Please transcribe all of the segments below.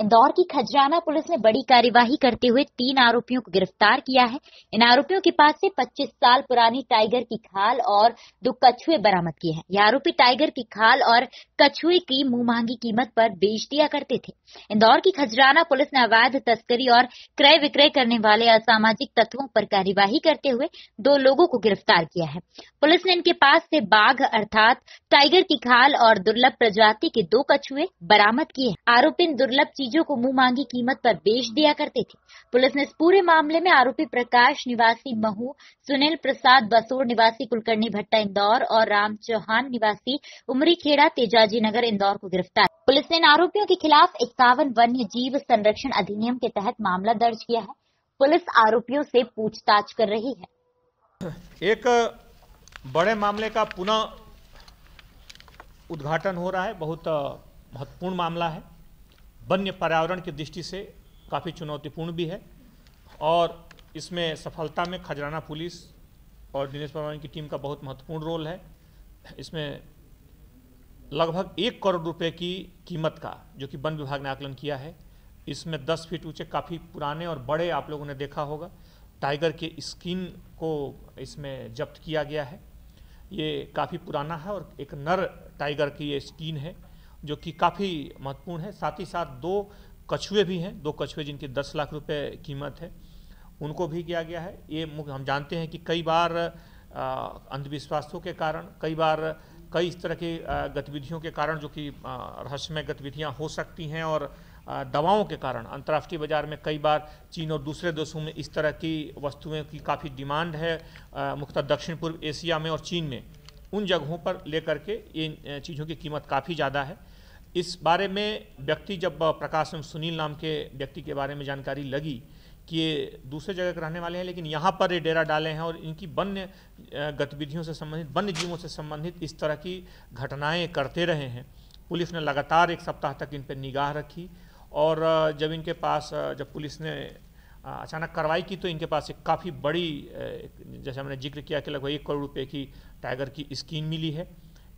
इंदौर की खजराना पुलिस ने बड़ी कार्यवाही करते हुए तीन आरोपियों को गिरफ्तार किया है इन आरोपियों के पास से 25 साल पुरानी टाइगर की खाल और दो कछुए बरामद किए हैं ये आरोपी टाइगर की खाल और कछुए की मुंह मांगी कीमत पर बेच दिया करते थे इंदौर की खजराना पुलिस ने अवैध तस्करी और क्रय विक्रय करने वाले असामाजिक तत्वों पर कार्यवाही करते हुए दो लोगों को गिरफ्तार किया है पुलिस ने इनके पास से बाघ अर्थात टाइगर की खाल और दुर्लभ प्रजाति के दो कछुए बरामद किए आरोपी इन दुर्लभ चीजों को मुंह मांगी कीमत पर बेच दिया करते थे पुलिस ने इस पूरे मामले में आरोपी प्रकाश निवासी महू सुनील प्रसाद बसोर निवासी कुलकर्णी भट्टा इंदौर और राम चौहान निवासी उमरी खेड़ा तेजाजी नगर इंदौर को गिरफ्तार पुलिस ने इन आरोपियों के खिलाफ इक्यावन वन्य जीव संरक्षण अधिनियम के तहत मामला दर्ज किया है पुलिस आरोपियों से पूछताछ कर रही है एक बड़े मामले का पुनः उद्घाटन हो रहा है बहुत महत्वपूर्ण मामला है वन्य पर्यावरण की दृष्टि से काफ़ी चुनौतीपूर्ण भी है और इसमें सफलता में खजराना पुलिस और दिनेश परमान की टीम का बहुत महत्वपूर्ण रोल है इसमें लगभग एक करोड़ रुपए की कीमत का जो कि वन विभाग ने आकलन किया है इसमें 10 फीट ऊंचे काफ़ी पुराने और बड़े आप लोगों ने देखा होगा टाइगर के स्किन को इसमें जब्त किया गया है ये काफ़ी पुराना है और एक नर टाइगर की ये स्कीन है जो कि काफ़ी महत्वपूर्ण है साथ ही साथ दो कछुए भी हैं दो कछुए जिनकी दस लाख रुपए कीमत है उनको भी किया गया है ये हम जानते हैं कि कई बार अंधविश्वासों के कारण कई बार कई इस तरह की गतिविधियों के कारण जो कि रहस्यमय गतिविधियाँ हो सकती हैं और दवाओं के कारण अंतर्राष्ट्रीय बाज़ार में कई बार चीन और दूसरे देशों में इस तरह की वस्तुएं की काफ़ी डिमांड है मुख्तर दक्षिण पूर्व एशिया में और चीन में उन जगहों पर लेकर के इन चीज़ों की कीमत काफ़ी ज़्यादा है इस बारे में व्यक्ति जब प्रकाश एवं सुनील नाम के व्यक्ति के बारे में जानकारी लगी कि ये दूसरे जगह के रहने वाले हैं लेकिन यहाँ पर ये डेरा डाले हैं और इनकी वन्य गतिविधियों से संबंधित वन्य जीवों से संबंधित इस तरह की घटनाएं करते रहे हैं पुलिस ने लगातार एक सप्ताह तक इन पर निगाह रखी और जब इनके पास जब पुलिस ने अचानक कार्रवाई की तो इनके पास एक काफ़ी बड़ी जैसे हमने जिक्र किया कि लगभग एक करोड़ रुपए की टाइगर की स्कीम मिली है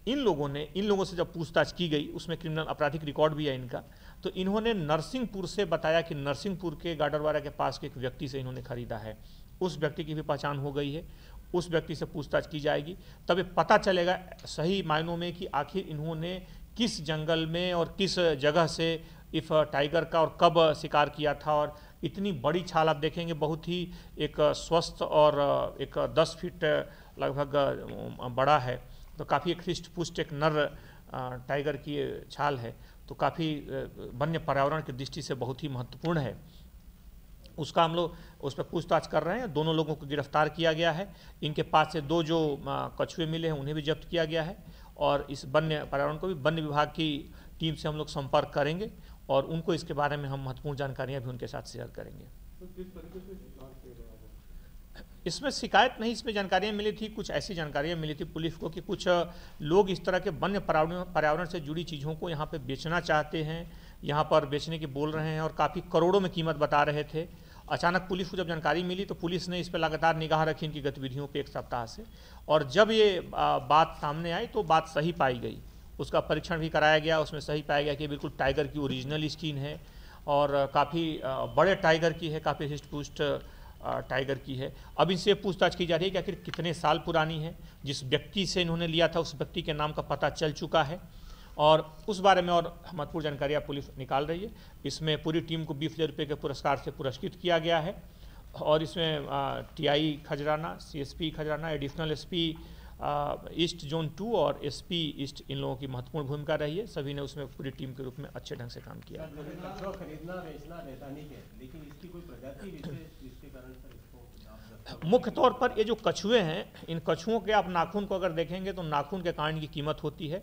इन लोगों ने इन लोगों से जब पूछताछ की गई उसमें क्रिमिनल आपराधिक रिकॉर्ड भी है इनका तो इन्होंने नरसिंहपुर से बताया कि नरसिंहपुर के गाडरवाड़ा के पास के एक व्यक्ति से इन्होंने खरीदा है उस व्यक्ति की भी पहचान हो गई है उस व्यक्ति से पूछताछ की जाएगी तब ये पता चलेगा सही मायनों में कि आखिर इन्होंने किस जंगल में और किस जगह से इफ़ टाइगर का और कब शिकार किया था और इतनी बड़ी छाल आप देखेंगे बहुत ही एक स्वस्थ और एक दस फीट लगभग बड़ा है तो काफ़ी एक हृष्ट पुष्ट एक नर टाइगर की छाल है तो काफ़ी वन्य पर्यावरण की दृष्टि से बहुत ही महत्वपूर्ण है उसका हम लोग उस पर पूछताछ कर रहे हैं दोनों लोगों को गिरफ्तार किया गया है इनके पास से दो जो कछुए मिले हैं उन्हें भी जब्त किया गया है और इस वन्य पर्यावरण को भी वन्य विभाग की टीम से हम लोग संपर्क करेंगे और उनको इसके बारे में हम महत्वपूर्ण जानकारियाँ भी उनके साथ शेयर करेंगे इसमें शिकायत नहीं इसमें जानकारियाँ मिली थी कुछ ऐसी जानकारियाँ मिली थी पुलिस को कि कुछ लोग इस तरह के वन्य पर्यावरण से जुड़ी चीज़ों को यहाँ पे बेचना चाहते हैं यहाँ पर बेचने की बोल रहे हैं और काफ़ी करोड़ों में कीमत बता रहे थे अचानक पुलिस को जब जानकारी मिली तो पुलिस ने इस पर लगातार निगाह रखी इनकी गतिविधियों पर एक सप्ताह से और जब ये बात सामने आई तो बात सही पाई गई उसका परीक्षण भी कराया गया उसमें सही पाया गया कि बिल्कुल टाइगर की ओरिजिनल स्किन है और काफ़ी बड़े टाइगर की है काफ़ी हिस्ट पुष्ट टाइगर की है अब इनसे पूछताछ की जा रही है कि आखिर कितने साल पुरानी है जिस व्यक्ति से इन्होंने लिया था उस व्यक्ति के नाम का पता चल चुका है और उस बारे में और महत्वपूर्ण जानकारियाँ पुलिस निकाल रही है इसमें पूरी टीम को बीस हज़ार रुपये के पुरस्कार से पुरस्कृत किया गया है और इसमें T I Khajrana C S P Khajrana additional S P east zone two और एसपी ईस्ट इन लोगों की महत्वपूर्ण भूमिका रही है सभी ने उसमें पूरी टीम के रूप में अच्छे ढंग से काम किया मतलब मुख्य तौर पर ये जो कछुए हैं इन कछुओं के आप नाखून को अगर देखेंगे तो नाखून के कारण की कीमत होती है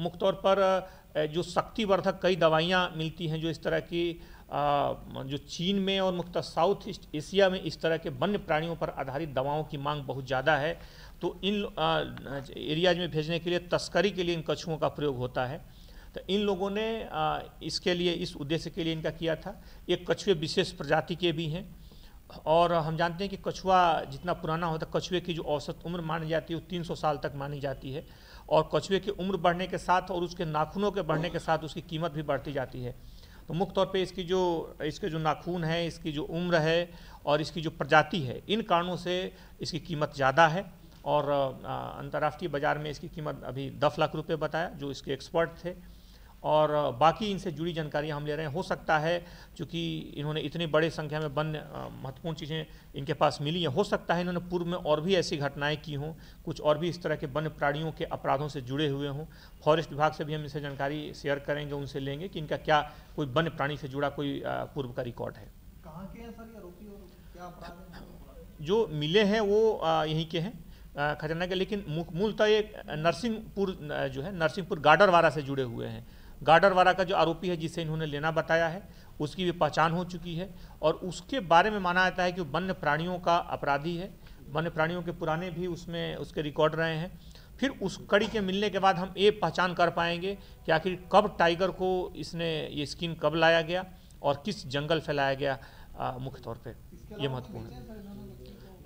मुख्य तौर पर जो शक्तिवर्धक कई दवाइयाँ मिलती हैं जो इस तरह की जो चीन में और मुख्तः साउथ ईस्ट एशिया में इस तरह के वन्य प्राणियों पर आधारित दवाओं की मांग बहुत ज़्यादा है तो इन एरियाज में भेजने के लिए तस्करी के लिए इन कछुओं का प्रयोग होता है तो इन लोगों ने इसके लिए इस उद्देश्य के लिए इनका किया था एक कछुए विशेष प्रजाति के भी हैं और हम जानते हैं कि कछुआ जितना पुराना होता है कछुए की जो औसत उम्र मानी जाती है वो तीन साल तक मानी जाती है और कछुए की उम्र बढ़ने के साथ और उसके नाखूनों के बढ़ने के साथ उसकी कीमत भी बढ़ती जाती है तो मुख्य तौर पे इसकी जो इसके जो नाखून है इसकी जो उम्र है और इसकी जो प्रजाति है इन कारणों से इसकी कीमत ज़्यादा है और अंतर्राष्ट्रीय बाज़ार में इसकी कीमत अभी दस लाख रुपये बताया जो इसके एक्सपर्ट थे और बाकी इनसे जुड़ी जानकारियां हम ले रहे हैं हो सकता है चूँकि इन्होंने इतने बड़े संख्या में वन महत्वपूर्ण चीज़ें इनके पास मिली हैं हो सकता है इन्होंने पूर्व में और भी ऐसी घटनाएं की हों कुछ और भी इस तरह के वन्य प्राणियों के अपराधों से जुड़े हुए हों फॉरेस्ट विभाग से भी हम इनसे जानकारी शेयर करेंगे उनसे लेंगे कि इनका क्या कोई वन्य प्राणी से जुड़ा कोई पूर्व का रिकॉर्ड है कहाँ के जो मिले हैं वो यहीं के हैं खतरनाक के लेकिन मूलतः ये नरसिंहपुर जो है नरसिंहपुर गाडरवारा से जुड़े हुए हैं वाला का जो आरोपी है जिसे इन्होंने लेना बताया है उसकी भी पहचान हो चुकी है और उसके बारे में माना जाता है कि वन्य प्राणियों का अपराधी है वन्य प्राणियों के पुराने भी उसमें उसके रिकॉर्ड रहे हैं फिर उस कड़ी के मिलने के बाद हम ये पहचान कर पाएंगे कि आखिर कब टाइगर को इसने ये स्किन कब लाया गया और किस जंगल फैलाया गया मुख्य तौर पर ये महत्वपूर्ण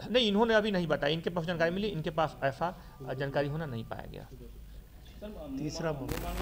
है नहीं इन्होंने अभी नहीं बताया इनके पास जानकारी मिली इनके पास ऐसा जानकारी होना नहीं पाया गया तीसरा